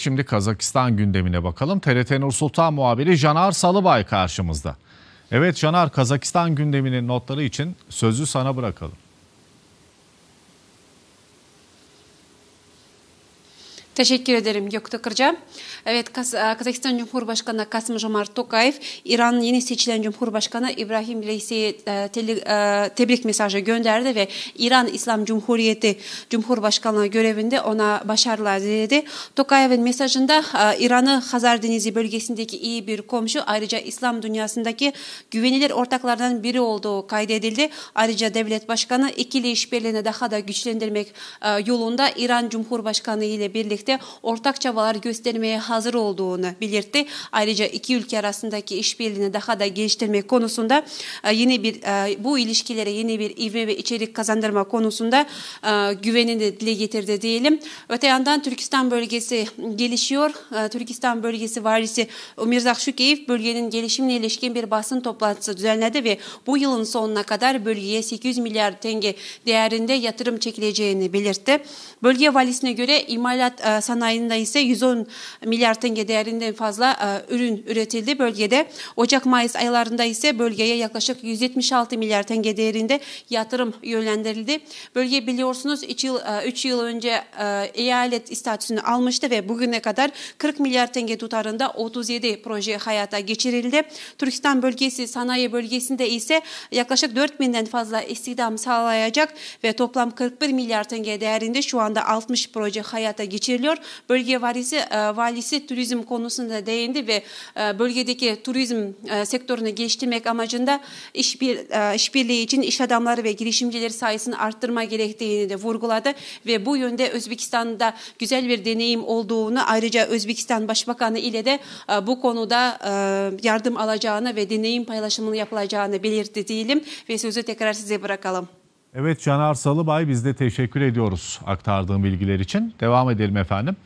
Şimdi Kazakistan gündemine bakalım. TRT Nur Sultan muhabiri Canar Salıbay karşımızda. Evet Canar Kazakistan gündeminin notları için sözü sana bırakalım. Teşekkür ederim Gökte Kırca. Evet e, Kazakistan Cumhurbaşkanı Kasım Jomart Tokayev İran yeni seçilen Cumhurbaşkanı İbrahim Reisi'ye e, e, tebrik mesajı gönderdi ve İran İslam Cumhuriyeti Cumhurbaşkanlığı görevinde ona başarılar diledi. Tokayev'in mesajında İran'ı Hazar Denizi bölgesindeki iyi bir komşu ayrıca İslam dünyasındaki güvenilir ortaklardan biri olduğu kaydedildi. Ayrıca devlet başkanı ikili işbirliğini daha da güçlendirmek yolunda İran Cumhurbaşkanı ile birlikte birlikte ortak çabalar göstermeye hazır olduğunu belirtti. Ayrıca iki ülke arasındaki işbirliğini daha da geliştirmek konusunda e, yeni bir e, bu ilişkilere yeni bir ivme ve içerik kazandırma konusunda e, güvenini dile getirdi diyelim. Öte yandan Türkistan bölgesi gelişiyor. Türkistan bölgesi valisi Mirzak Şükeyev bölgenin gelişimine ilişkin bir basın toplantısı düzenledi ve bu yılın sonuna kadar bölgeye 800 milyar tenge değerinde yatırım çekileceğini belirtti. Bölge valisine göre imalat e, sanayinde ise 110 milyar tenge değerinden fazla e, ürün üretildi bölgede. Ocak-Mayıs aylarında ise bölgeye yaklaşık 176 milyar tenge değerinde yatırım yönlendirildi. Bölge biliyorsunuz 3 yıl, 3 e, yıl önce e, eyalet statüsünü almıştı ve bugüne kadar 40 milyar tenge tutarında 37 proje hayata geçirildi. Türkistan bölgesi sanayi bölgesinde ise yaklaşık 4000'den fazla istihdam sağlayacak ve toplam 41 milyar tenge değerinde şu anda 60 proje hayata geçirildi ediliyor. Bölge valisi, e, valisi turizm konusunda değindi ve e, bölgedeki turizm e, sektörünü geliştirmek amacında işbirliği iş için iş adamları ve girişimcileri sayısını arttırma gerektiğini de vurguladı ve bu yönde Özbekistan'da güzel bir deneyim olduğunu ayrıca Özbekistan Başbakanı ile de bu konuda yardım alacağını ve deneyim paylaşımını yapılacağını belirtti diyelim ve sözü tekrar size bırakalım. Evet Caner Salıbay biz de teşekkür ediyoruz aktardığım bilgiler için. Devam edelim efendim.